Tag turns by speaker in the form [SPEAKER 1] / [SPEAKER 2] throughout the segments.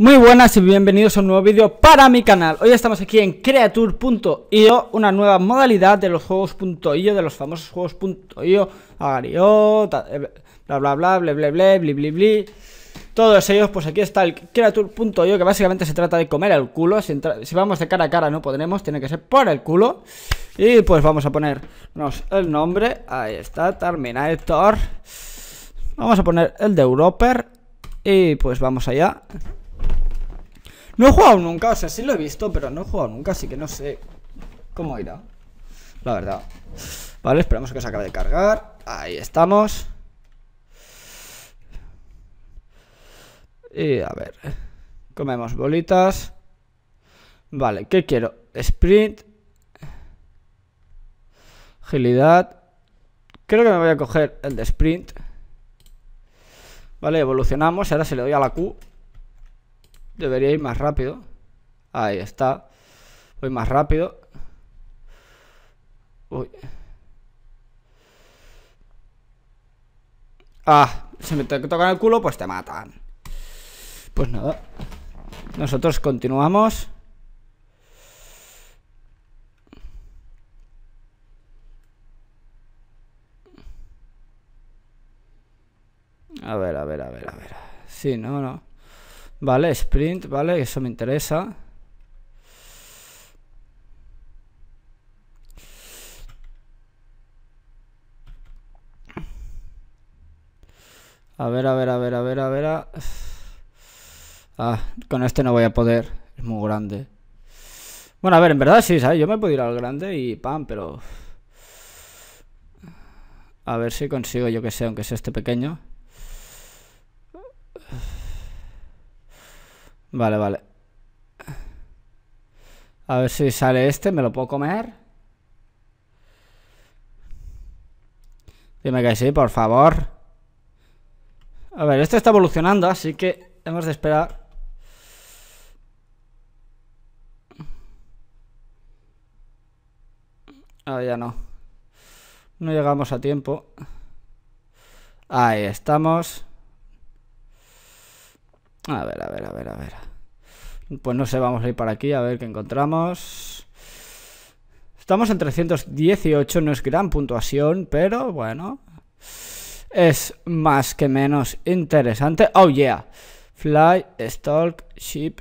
[SPEAKER 1] Muy buenas y bienvenidos a un nuevo vídeo para mi canal Hoy estamos aquí en Creature.io Una nueva modalidad de los juegos.io De los famosos juegos.io Agario, eh, bla bla bla, bla bla bla, bli bli bli Todos ellos, pues aquí está el Creature.io Que básicamente se trata de comer el culo si, si, vamos de cara a cara no podremos, tiene que ser por el culo Y pues vamos a ponernos el nombre Ahí está, Terminator Vamos a poner el de Europer Y pues vamos allá no he jugado nunca, o sea, sí lo he visto, pero no he jugado nunca, así que no sé cómo irá. La verdad. Vale, esperamos que se acabe de cargar. Ahí estamos. Y a ver. Comemos bolitas. Vale, ¿qué quiero? Sprint. Agilidad. Creo que me voy a coger el de sprint. Vale, evolucionamos. Ahora se le doy a la Q, Debería ir más rápido. Ahí está. Voy más rápido. Uy. Ah, se me toca tocan el culo, pues te matan. Pues nada. Nosotros continuamos. A ver, a ver, a ver, a ver. Sí, no, no. Vale, sprint, vale, eso me interesa. A ver, a ver, a ver, a ver, a ver. Ah, con este no voy a poder. Es muy grande. Bueno, a ver, en verdad sí, ¿sabes? Yo me puedo ir al grande y pam, pero... A ver si consigo, yo que sé, aunque sea este pequeño. Vale, vale. A ver si sale este, ¿me lo puedo comer? Dime que sí, por favor. A ver, este está evolucionando, así que hemos de esperar. Ah, ya no. No llegamos a tiempo. Ahí estamos. A ver, a ver, a ver, a ver. Pues no sé, vamos a ir para aquí a ver qué encontramos. Estamos en 318, no es gran puntuación, pero bueno. Es más que menos interesante. Oh yeah. Fly, stalk, ship.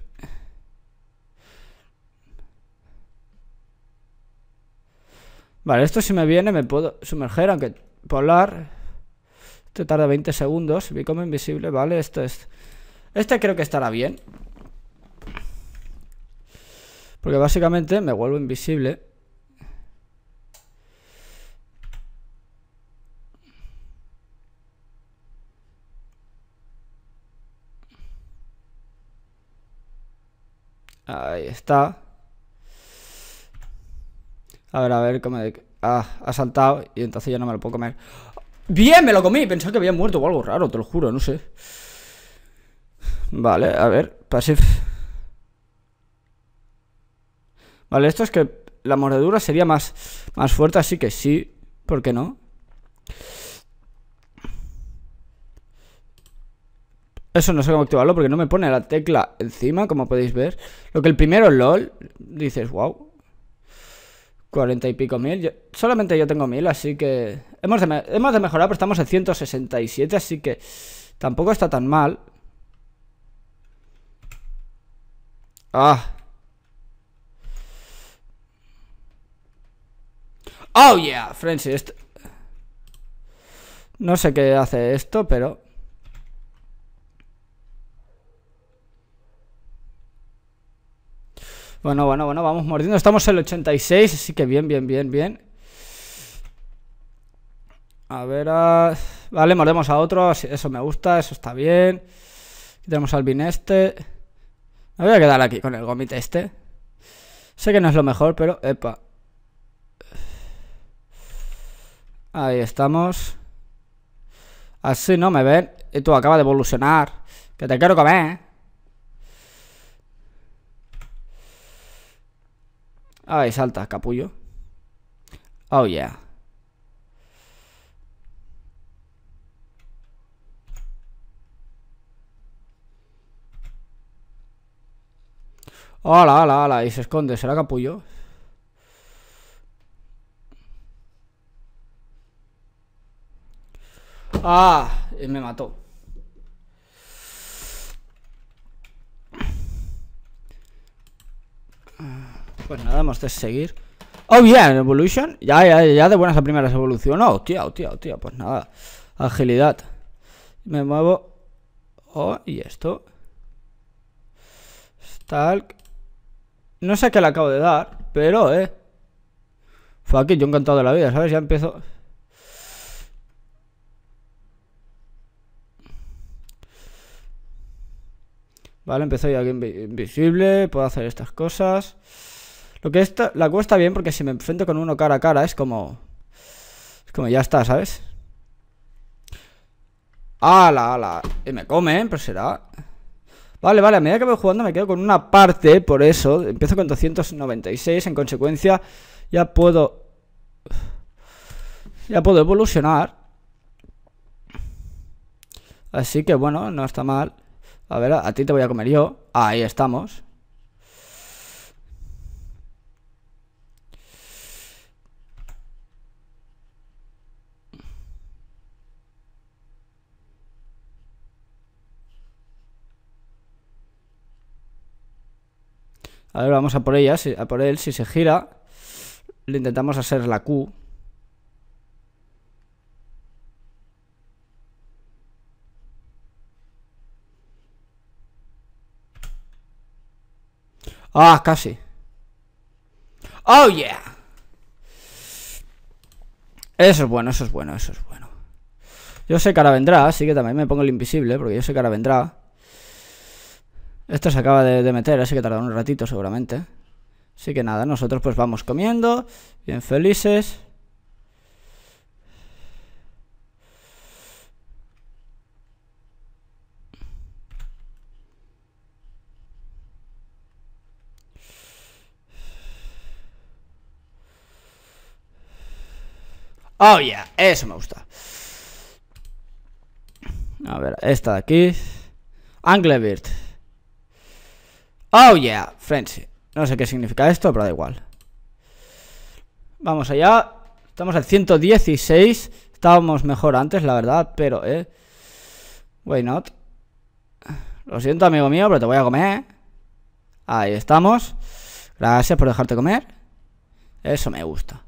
[SPEAKER 1] Vale, esto si me viene me puedo sumerger, aunque polar. Esto tarda 20 segundos. vi como invisible, vale, esto es... Este creo que estará bien Porque básicamente me vuelvo invisible Ahí está A ver, a ver, ¿cómo de... Ah, ha saltado y entonces ya no me lo puedo comer ¡Bien! Me lo comí, pensaba que había muerto o algo raro, te lo juro, no sé Vale, a ver, passive. Vale, esto es que la mordedura sería más, más fuerte, así que sí, ¿por qué no? Eso no sé cómo activarlo porque no me pone la tecla encima, como podéis ver. Lo que el primero LOL, dices, wow. 40 y pico mil. solamente yo tengo mil, así que... Hemos de, hemos de mejorar, pero estamos en 167, así que tampoco está tan mal. Ah. Oh yeah, Frenzy. No sé qué hace esto, pero... Bueno, bueno, bueno, vamos mordiendo. Estamos en el 86, así que bien, bien, bien, bien. A ver, ah, vale, mordemos a otro. Eso me gusta, eso está bien. tenemos al este. Me voy a quedar aquí con el gomite este. Sé que no es lo mejor, pero... Epa. Ahí estamos. Así no me ven. Y tú acaba de evolucionar. Que te quiero comer. ¿eh? Ahí salta, capullo. Oh yeah. ¡Hala, la hala! Y se esconde. ¿Será capullo? Ah, me mató. Pues nada, hemos de seguir. Oh, bien, Evolution. Ya, ya, ya de buenas a primeras evolucionó. Hostia, hostia, hostia. Pues nada. Agilidad. Me muevo. Oh, y esto. Stalk. No sé qué le acabo de dar, pero, eh. it, yo encantado de la vida, ¿sabes? Ya empiezo. Vale, empezó ya alguien invisible, puedo hacer estas cosas. Lo que esta, la cuesta bien porque si me enfrento con uno cara a cara es como... Es como ya está, ¿sabes? ¡Hala, hala! Y me comen, ¿eh? pero será... Vale, vale, a medida que voy jugando me quedo con una parte, por eso. Empiezo con 296, en consecuencia ya puedo... Ya puedo evolucionar. Así que bueno, no está mal. A ver, a ti te voy a comer yo. Ahí estamos. A ver, vamos a por ella, a por él. Si se gira, le intentamos hacer la Q. Ah, casi. Oh, yeah. Eso es bueno, eso es bueno, eso es bueno. Yo sé que ahora vendrá, así que también me pongo el invisible, porque yo sé que ahora vendrá. Esto se acaba de, meter, así que tardará un ratito seguramente. Así que nada, nosotros pues vamos comiendo, bien felices. Oh ya eso me gusta A ver, esta de aquí Anglebird Oh yeah, frenzy No sé qué significa esto, pero da igual Vamos allá Estamos al 116 Estábamos mejor antes, la verdad, pero, eh Why not Lo siento, amigo mío, pero te voy a comer Ahí estamos Gracias por dejarte comer Eso me gusta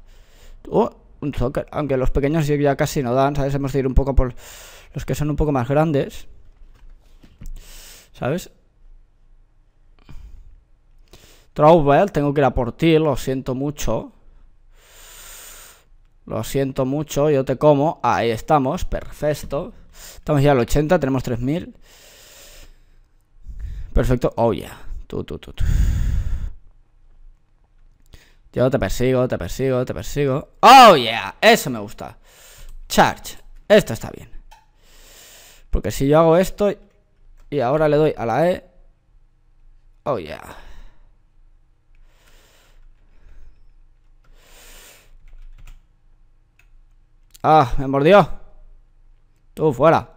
[SPEAKER 1] oh, un soccer Aunque los pequeños ya casi no dan, ¿sabes? Hemos de ir un poco por los que son un poco más grandes ¿Sabes? Trouble, tengo que ir a por ti, lo siento mucho. Lo siento mucho, yo te como. Ahí estamos, perfecto. Estamos ya al 80, tenemos 3000. Perfecto, oh yeah. Tú, tú, tú, tú. Yo te persigo, te persigo, te persigo. Oh yeah, eso me gusta. Charge, esto está bien. Porque si yo hago esto y ahora le doy a la E. Oh yeah. Ah, me mordió. Tú, fuera.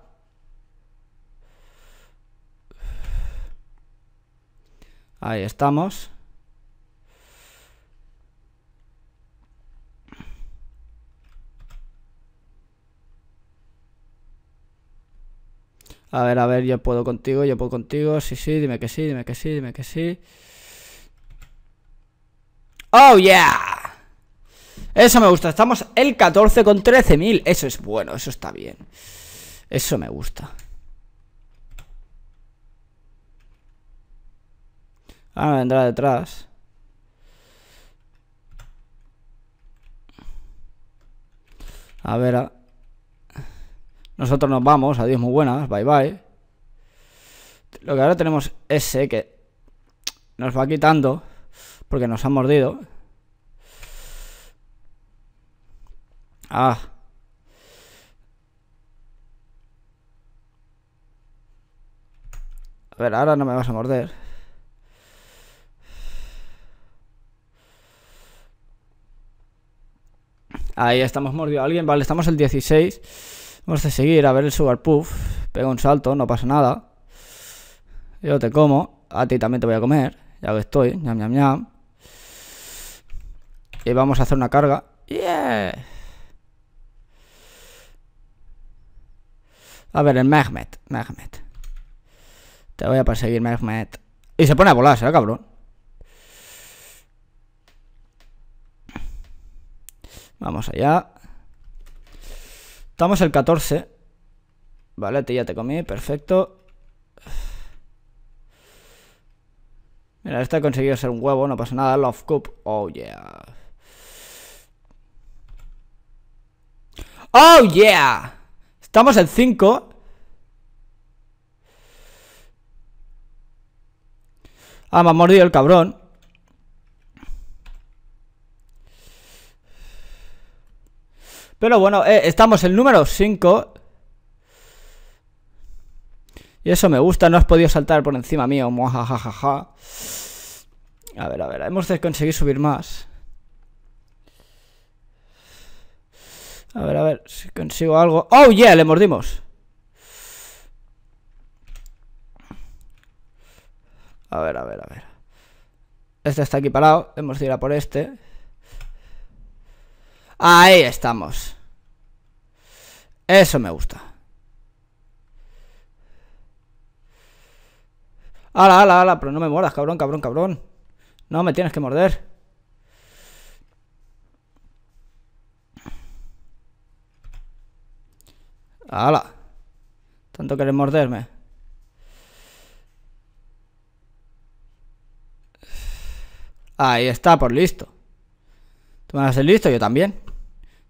[SPEAKER 1] Ahí estamos. A ver, a ver, yo puedo contigo, yo puedo contigo. Sí, sí, dime que sí, dime que sí, dime que sí. Oh, yeah. Eso me gusta, estamos el 14 con 13.000 Eso es bueno, eso está bien Eso me gusta Ahora vendrá detrás A ver Nosotros nos vamos, adiós muy buenas, bye bye Lo que ahora tenemos ese eh, que Nos va quitando Porque nos han mordido Ah. A ver, ahora no me vas a morder. Ahí estamos mordido a alguien. Vale, estamos el 16. Vamos a seguir a ver el Sugar Puff. Pega un salto, no pasa nada. Yo te como. A ti también te voy a comer. Ya que estoy. Ñam, ñam, ñam. Y vamos a hacer una carga. ¡Yeah! A ver, el Mehmet, Mehmet. Te voy a perseguir, Mehmet. Y se pone a volar, ¿sabes, cabrón. Vamos allá. Estamos el 14. Vale, te, ya te comí, perfecto. Mira, este ha conseguido ser un huevo, no pasa nada. Love Cup, oh yeah. Oh yeah. Estamos en 5. Ah, me ha mordido el cabrón. Pero bueno, eh, estamos estamos el número 5. Y eso me gusta, no has podido saltar por encima mío. jajaja. A ver, a ver, hemos de conseguir subir más. A ver, a ver, si consigo algo ¡Oh, yeah! Le mordimos A ver, a ver, a ver Este está aquí parado Hemos de ir a por este Ahí estamos Eso me gusta Ala, ala, ala, pero no me mueras, cabrón, cabrón, cabrón. No me tienes que morder. ¡Hala! Tanto querés morderme. Ahí está, por listo. Tú me vas a ser listo, yo también.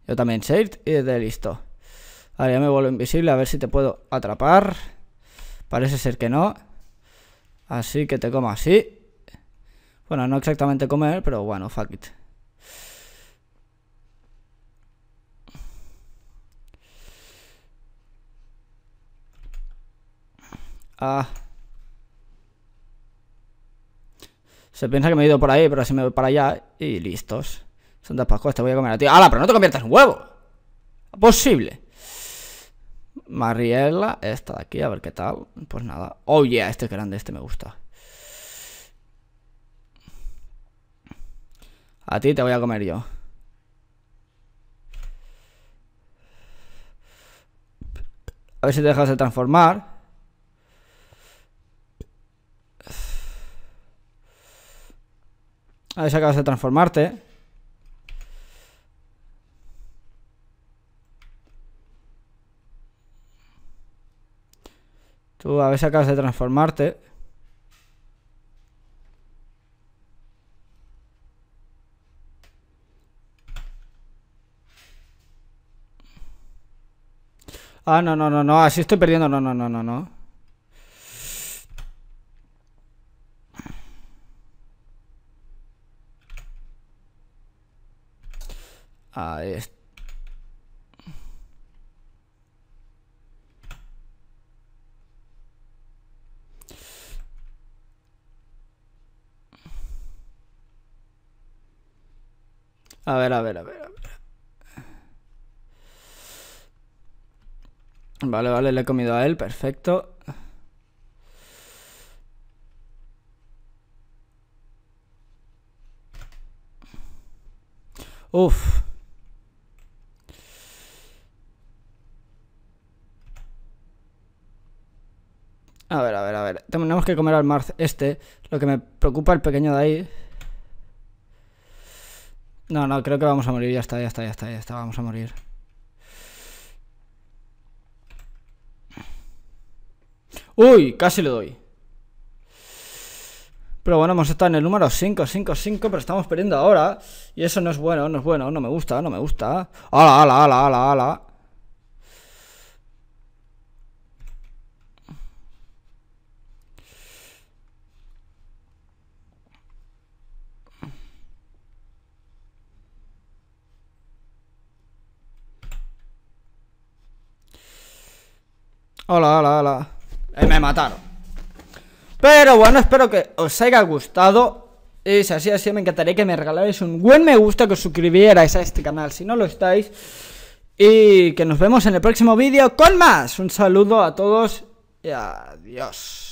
[SPEAKER 1] Yo también sé y de listo. Ahora ya me vuelvo invisible a ver si te puedo atrapar. Parece ser que no. Así que te como así. Bueno, no exactamente comer, pero bueno, fuck it. Ah. Se piensa que me he ido por ahí, pero así me voy para allá y listos. Son dos Pascua, te voy a comer a ti. ¡Hala, pero no te conviertas en huevo! ¡Posible! Mariela, esta de aquí, a ver qué tal. Pues nada. Oh yeah, este es grande, este me gusta. A ti te voy a comer yo. A ver si te dejas de transformar. A ver si acabas de transformarte. Tú, a ver si acabas de transformarte. Ah, no, no, no, no. Así ah, estoy perdiendo. No, no, no, no, no. a ver, a ver, a ver, a ver. Vale, vale, le he comido a él, perfecto. Uf. A ver, a ver, a ver. Tenemos que comer al mar este. Lo que me preocupa el pequeño de ahí. No, no, creo que vamos a morir. Ya está, ya está, ya está, ya está. Vamos a morir. Uy, casi le doy. Pero bueno, hemos estado en el número 5, 5, 5, pero estamos perdiendo ahora. Y eso no es bueno, no es bueno, no me gusta, no me gusta. ¡Hala, hala, hala, hala, hala! Hola, hola, hola. Eh, me mataron. Pero bueno, espero que os haya gustado. Y si así así, me encantaría que me regalarais un buen me gusta, que os suscribierais a este canal si no lo estáis. Y que nos vemos en el próximo vídeo con más. Un saludo a todos y adiós.